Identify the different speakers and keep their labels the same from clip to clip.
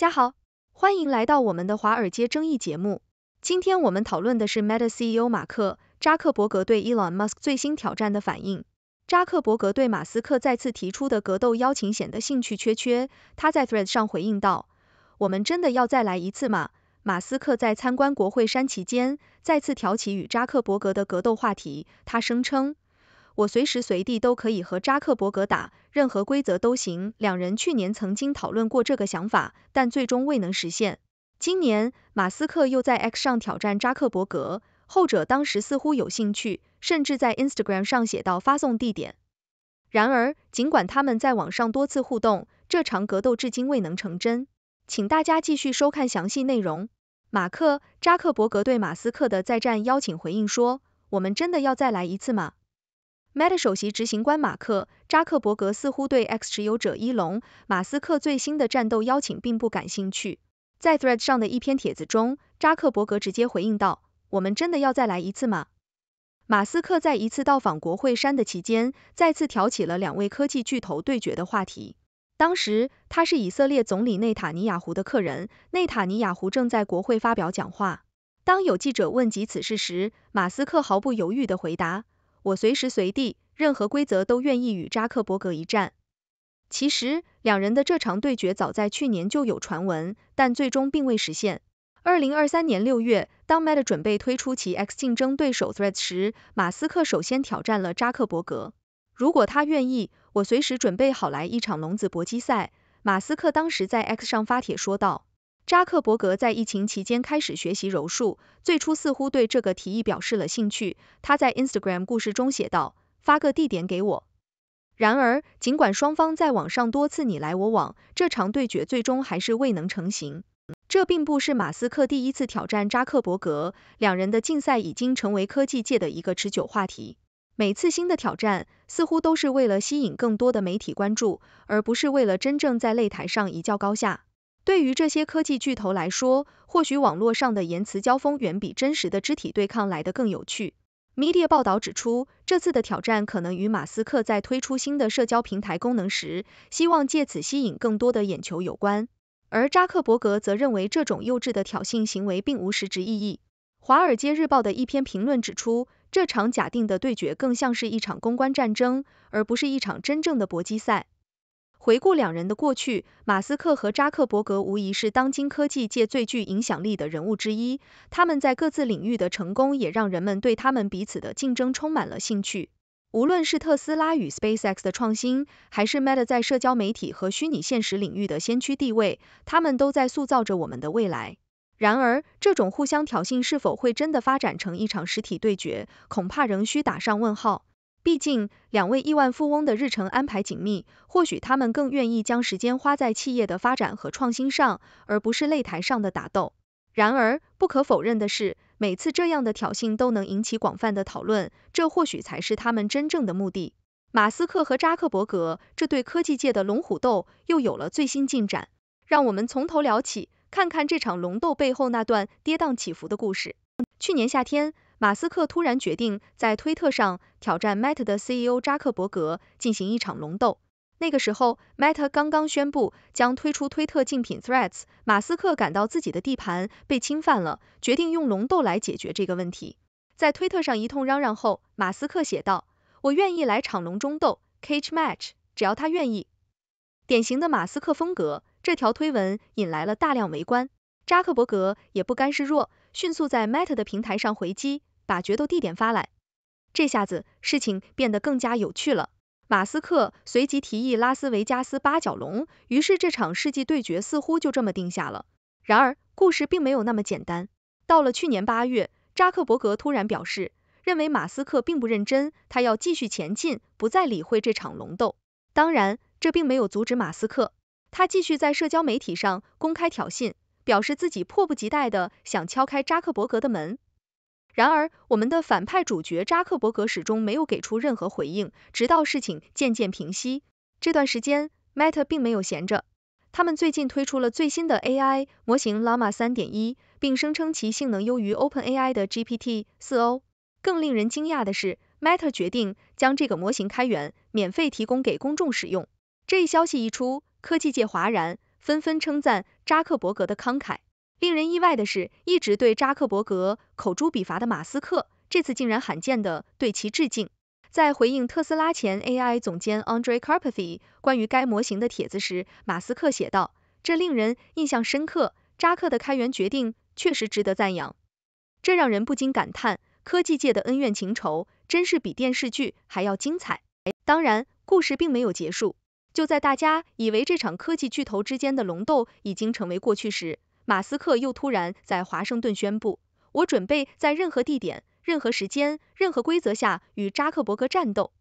Speaker 1: 大家好，欢迎来到我们的华尔街争议节目。今天我们讨论的是 Meta CEO 马克扎克伯格对 Elon Musk 最新挑战的反应。扎克伯格对马斯克再次提出的格斗邀请显得兴趣缺缺。他在 Threads 上回应道：“我们真的要再来一次吗？”马斯克在参观国会山期间再次挑起与扎克伯格的格斗话题，他声称。我随时随地都可以和扎克伯格打，任何规则都行。两人去年曾经讨论过这个想法，但最终未能实现。今年，马斯克又在 X 上挑战扎克伯格，后者当时似乎有兴趣，甚至在 Instagram 上写到发送地点。然而，尽管他们在网上多次互动，这场格斗至今未能成真。请大家继续收看详细内容。马克·扎克伯格对马斯克的再战邀请回应说：“我们真的要再来一次吗？” Meta 首席执行官马克扎克伯格似乎对 X 持有者伊隆马斯克最新的战斗邀请并不感兴趣。在 Thread 上的一篇帖子中，扎克伯格直接回应道：“我们真的要再来一次吗？”马斯克在一次到访国会山的期间，再次挑起了两位科技巨头对决的话题。当时，他是以色列总理内塔尼亚胡的客人，内塔尼亚胡正在国会发表讲话。当有记者问及此事时，马斯克毫不犹豫地回答。我随时随地，任何规则都愿意与扎克伯格一战。其实，两人的这场对决早在去年就有传闻，但最终并未实现。二零二三年六月，当 Meta 准备推出其 X 竞争对手 Threads 时，马斯克首先挑战了扎克伯格。如果他愿意，我随时准备好来一场笼子搏击赛。马斯克当时在 X 上发帖说道。扎克伯格在疫情期间开始学习柔术，最初似乎对这个提议表示了兴趣。他在 Instagram 故事中写道：“发个地点给我。”然而，尽管双方在网上多次你来我往，这场对决最终还是未能成型。这并不是马斯克第一次挑战扎克伯格，两人的竞赛已经成为科技界的一个持久话题。每次新的挑战似乎都是为了吸引更多的媒体关注，而不是为了真正在擂台上一较高下。对于这些科技巨头来说，或许网络上的言辞交锋远比真实的肢体对抗来得更有趣。《》Media 报道指出，这次的挑战可能与马斯克在推出新的社交平台功能时，希望借此吸引更多的眼球有关。而扎克伯格则认为，这种幼稚的挑衅行为并无实质意义。《华尔街日报》的一篇评论指出，这场假定的对决更像是一场公关战争，而不是一场真正的搏击赛。回顾两人的过去，马斯克和扎克伯格无疑是当今科技界最具影响力的人物之一。他们在各自领域的成功，也让人们对他们彼此的竞争充满了兴趣。无论是特斯拉与 SpaceX 的创新，还是 Meta 在社交媒体和虚拟现实领域的先驱地位，他们都在塑造着我们的未来。然而，这种互相挑衅是否会真的发展成一场实体对决，恐怕仍需打上问号。毕竟，两位亿万富翁的日程安排紧密，或许他们更愿意将时间花在企业的发展和创新上，而不是擂台上的打斗。然而，不可否认的是，每次这样的挑衅都能引起广泛的讨论，这或许才是他们真正的目的。马斯克和扎克伯格这对科技界的龙虎斗又有了最新进展。让我们从头聊起，看看这场龙斗背后那段跌宕起伏的故事。去年夏天。马斯克突然决定在推特上挑战 Meta 的 CEO 扎克伯格，进行一场龙斗。那个时候，Meta 刚刚宣布将推出推特竞品 Threads，马斯克感到自己的地盘被侵犯了，决定用龙斗来解决这个问题。在推特上一通嚷嚷后，马斯克写道：“我愿意来场龙中斗 （Cage Match），只要他愿意。”典型的马斯克风格。这条推文引来了大量围观，扎克伯格也不甘示弱，迅速在 Meta 的平台上回击。把决斗地点发来，这下子事情变得更加有趣了。马斯克随即提议拉斯维加斯八角龙，于是这场世纪对决似乎就这么定下了。然而，故事并没有那么简单。到了去年八月，扎克伯格突然表示，认为马斯克并不认真，他要继续前进，不再理会这场龙斗。当然，这并没有阻止马斯克，他继续在社交媒体上公开挑衅，表示自己迫不及待的想敲开扎克伯格的门。然而，我们的反派主角扎克伯格始终没有给出任何回应，直到事情渐渐平息。这段时间，Meta 并没有闲着，他们最近推出了最新的 AI 模型 Llama 3.1，并声称其性能优于 OpenAI 的 GPT 4o。更令人惊讶的是，Meta 决定将这个模型开源，免费提供给公众使用。这一消息一出，科技界哗然，纷纷称赞扎克伯格的慷慨。令人意外的是，一直对扎克伯格口诛笔伐的马斯克，这次竟然罕见的对其致敬。在回应特斯拉前 AI 总监 Andre c a r p a t h y 关于该模型的帖子时，马斯克写道：“这令人印象深刻，扎克的开源决定确实值得赞扬。”这让人不禁感叹，科技界的恩怨情仇真是比电视剧还要精彩。当然，故事并没有结束。就在大家以为这场科技巨头之间的龙斗已经成为过去时，马斯克又突然在华盛顿宣布，我准备在任何地点、任何时间、任何规则下与扎克伯格战斗。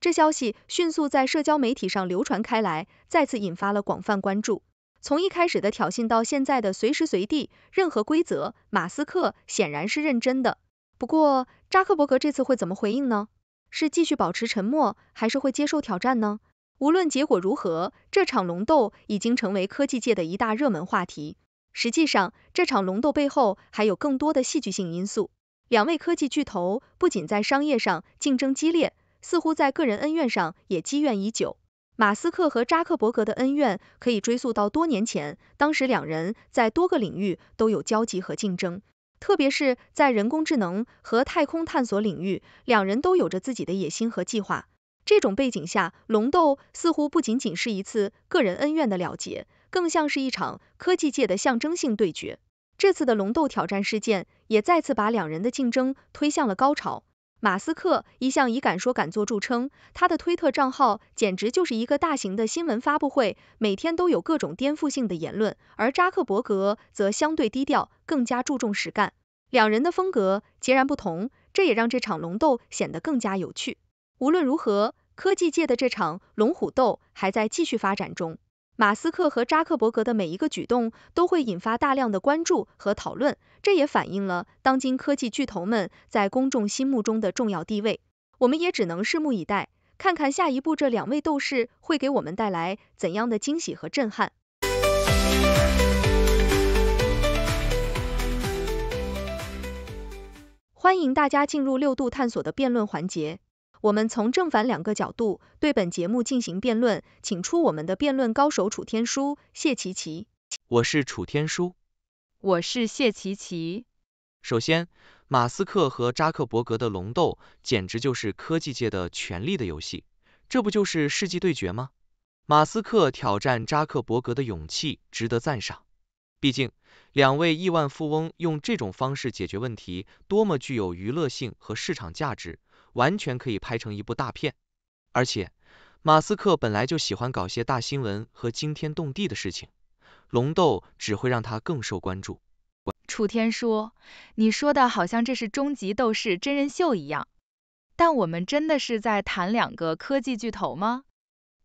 Speaker 1: 这消息迅速在社交媒体上流传开来，再次引发了广泛关注。从一开始的挑衅到现在的随时随地、任何规则，马斯克显然是认真的。不过，扎克伯格这次会怎么回应呢？是继续保持沉默，还是会接受挑战呢？无论结果如何，这场龙斗已经成为科技界的一大热门话题。实际上，这场龙斗背后还有更多的戏剧性因素。两位科技巨头不仅在商业上竞争激烈，似乎在个人恩怨上也积怨已久。马斯克和扎克伯格的恩怨可以追溯到多年前，当时两人在多个领域都有交集和竞争，特别是在人工智能和太空探索领域，两人都有着自己的野心和计划。这种背景下，龙斗似乎不仅仅是一次个人恩怨的了结。更像是一场科技界的象征性对决。这次的龙斗挑战事件也再次把两人的竞争推向了高潮。马斯克一向以敢说敢做著称，他的推特账号简直就是一个大型的新闻发布会，每天都有各种颠覆性的言论；而扎克伯格则相对低调，更加注重实干。两人的风格截然不同，这也让这场龙斗显得更加有趣。无论如何，科技界的这场龙虎斗还在继续发展中。马斯克和扎克伯格的每一个举动都会引发大量的关注和讨论，这也反映了当今科技巨头们在公众心目中的重要地位。我们也只能拭目以待，看看下一步这两位斗士会给我们带来怎样的惊喜和震撼。欢迎大家进入六度探索的辩论环节。我们从正反两个角度对本节目进行辩论，请出我们的辩论高手楚天舒、谢琪琪。
Speaker 2: 我是楚天舒，我是谢
Speaker 3: 琪琪。
Speaker 2: 首先，马斯克和扎克伯格的龙斗，简直就是科技界的权力的游戏，这不就是世纪对决吗？马斯克挑战扎克伯格的勇气值得赞赏，毕竟两位亿万富翁用这种方式解决问题，多么具有娱乐性和市场价值。完全可以拍成一部大片，而且马斯克本来就喜欢搞些大新闻和惊天动地的事情，龙斗只会让他更受关注。
Speaker 3: 楚天说，你说的好像这是终极斗士真人秀一样，但我们真的是在谈两个科技巨头吗？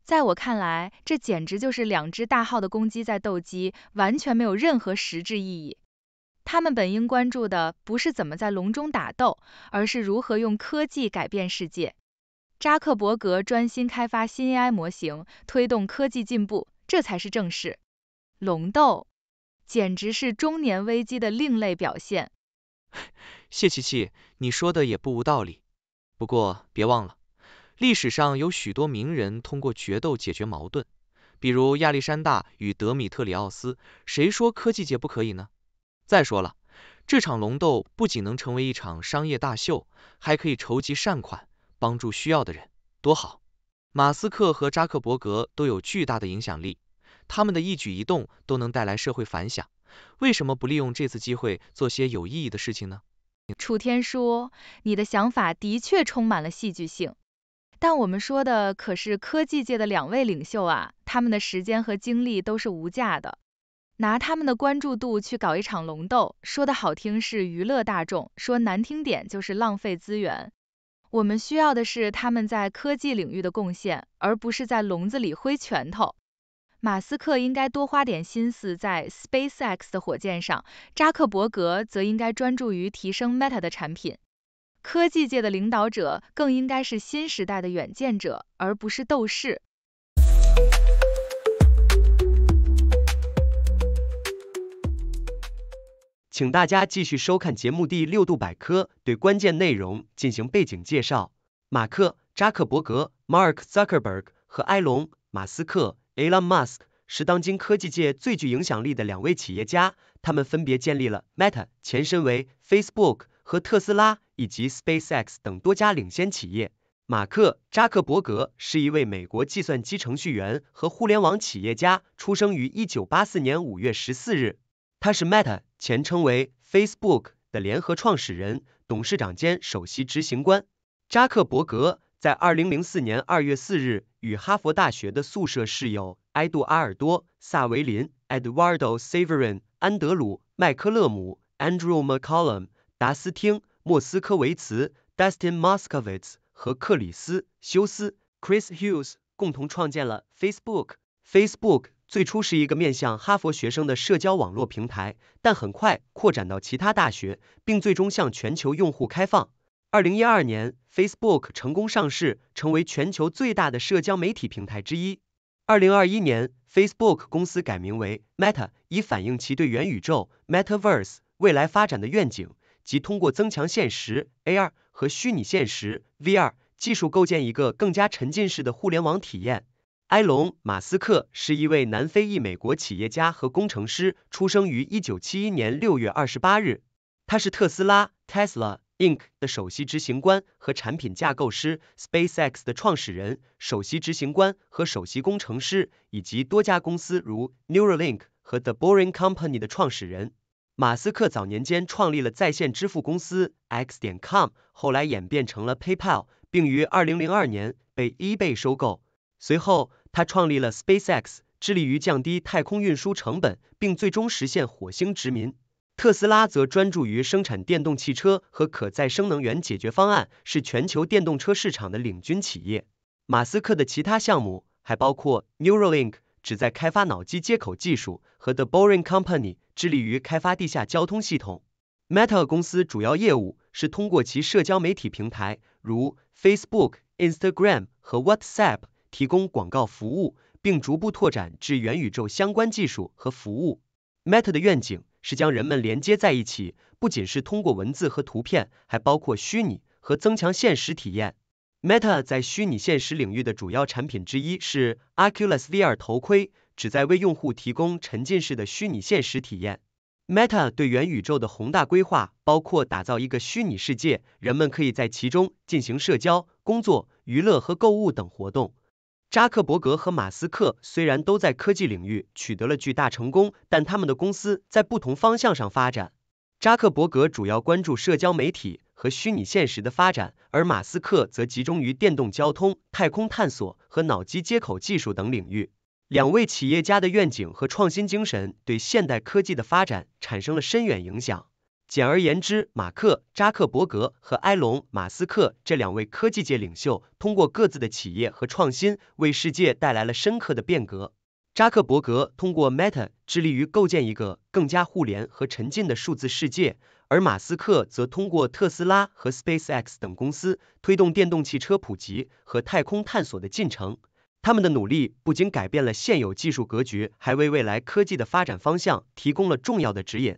Speaker 3: 在我看来，这简直就是两只大号的公鸡在斗鸡，完全没有任何实质意义。他们本应关注的不是怎么在笼中打斗，而是如何用科技改变世界。扎克伯格专心开发新 AI 模型，推动科技进步，这才是正事。龙斗简直是中年危机的另类表现。
Speaker 2: 谢琪琪，你说的也不无道理。不过别忘了，历史上有许多名人通过决斗解决矛盾，比如亚历山大与德米特里奥斯。谁说科技界不可以呢？再说了，这场龙斗不仅能成为一场商业大秀，还可以筹集善款，帮助需要的人，多好！马斯克和扎克伯格都有巨大的影响力，他们的一举一动都能带来社会反响，为什么不利用这次机会做些有意义的事情呢？楚天
Speaker 3: 舒，你的想法的确充满了戏剧性，但我们说的可是科技界的两位领袖啊，他们的时间和精力都是无价的。拿他们的关注度去搞一场龙斗，说的好听是娱乐大众，说难听点就是浪费资源。我们需要的是他们在科技领域的贡献，而不是在笼子里挥拳头。马斯克应该多花点心思在 SpaceX 的火箭上，扎克伯格则应该专注于提升 Meta 的产品。科技界的领导者更应该是新时代的远见者，而不是斗士。
Speaker 4: 请大家继续收看节目第六度百科，对关键内容进行背景介绍。马克扎克伯格 （Mark Zuckerberg） 和埃隆马斯克 （Elon Musk） 是当今科技界最具影响力的两位企业家，他们分别建立了 Meta（ 前身为 Facebook） 和特斯拉以及 SpaceX 等多家领先企业。马克扎克伯格是一位美国计算机程序员和互联网企业家，出生于一九八四年五月十四日。他是 Meta。前称为 Facebook 的联合创始人、董事长兼首席执行官扎克伯格，在2004年2月4日与哈佛大学的宿舍室友埃杜阿尔多·萨维林 （Eduardo Savirin）、安德鲁·麦克勒姆 （Andrew McCollum）、达斯汀·莫斯科维茨 （Dustin Moskovitz） 和克里斯·休斯 （Chris Hughes） 共同创建了 Facebook。Facebook。最初是一个面向哈佛学生的社交网络平台，但很快扩展到其他大学，并最终向全球用户开放。二零一二年，Facebook 成功上市，成为全球最大的社交媒体平台之一。二零二一年，Facebook 公司改名为 Meta，以反映其对元宇宙 （Metaverse） 未来发展的愿景，即通过增强现实 （AR） 和虚拟现实 （VR） 技术构建一个更加沉浸式的互联网体验。埃隆·马斯克是一位南非裔美国企业家和工程师，出生于一九七一年六月二十八日。他是特斯拉 （Tesla Inc.） 的首席执行官和产品架构师，SpaceX 的创始人、首席执行官和首席工程师，以及多家公司如 Neuralink 和 The Boring Company 的创始人。马斯克早年间创立了在线支付公司 X 点 com，后来演变成了 PayPal，并于二零零二年被 eBay 收购。随后，他创立了 SpaceX，致力于降低太空运输成本，并最终实现火星殖民。特斯拉则专注于生产电动汽车和可再生能源解决方案，是全球电动车市场的领军企业。马斯克的其他项目还包括 Neuralink，旨在开发脑机接口技术，和 The Boring Company，致力于开发地下交通系统。Meta 公司主要业务是通过其社交媒体平台，如 Facebook、Instagram 和 WhatsApp。提供广告服务，并逐步拓展至元宇宙相关技术和服务。Meta 的愿景是将人们连接在一起，不仅是通过文字和图片，还包括虚拟和增强现实体验。Meta 在虚拟现实领域的主要产品之一是 Oculus VR 头盔，旨在为用户提供沉浸式的虚拟现实体验。Meta 对元宇宙的宏大规划包括打造一个虚拟世界，人们可以在其中进行社交、工作、娱乐和购物等活动。扎克伯格和马斯克虽然都在科技领域取得了巨大成功，但他们的公司在不同方向上发展。扎克伯格主要关注社交媒体和虚拟现实的发展，而马斯克则集中于电动交通、太空探索和脑机接口技术等领域。两位企业家的愿景和创新精神对现代科技的发展产生了深远影响。简而言之，马克·扎克伯格和埃隆·马斯克这两位科技界领袖，通过各自的企业和创新，为世界带来了深刻的变革。扎克伯格通过 Meta 致力于构建一个更加互联和沉浸的数字世界，而马斯克则通过特斯拉和 SpaceX 等公司，推动电动汽车普及和太空探索的进程。他们的努力不仅改变了现有技术格局，还为未来科技的发展方向提供了重要的指引。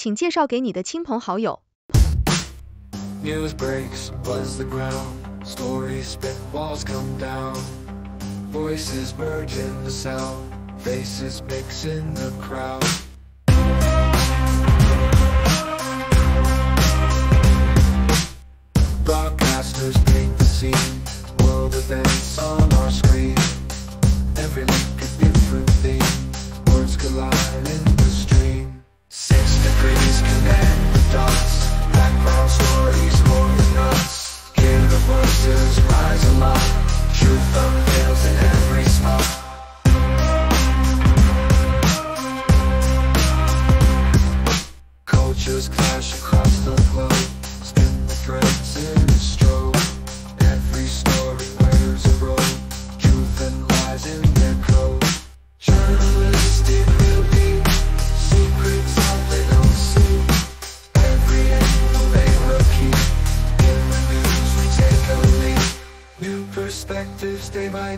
Speaker 1: News
Speaker 3: breaks, buzz the ground. Stories spit, walls come down. Voices merge in the sound. Faces mix in the crowd.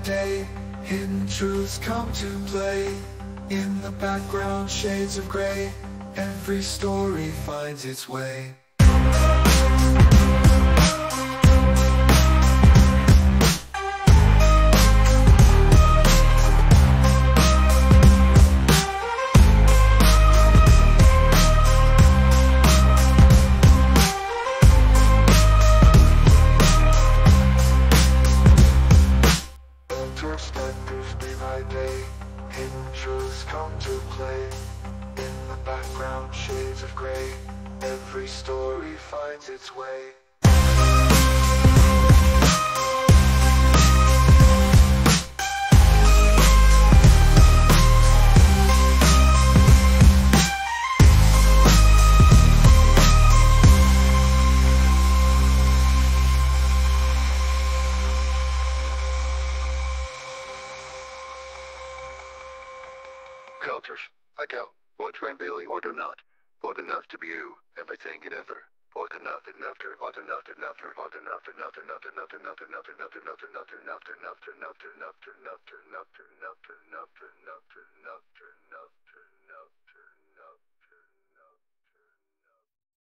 Speaker 3: day, hidden truths come to play. In the background, shades of gray, every story finds its way.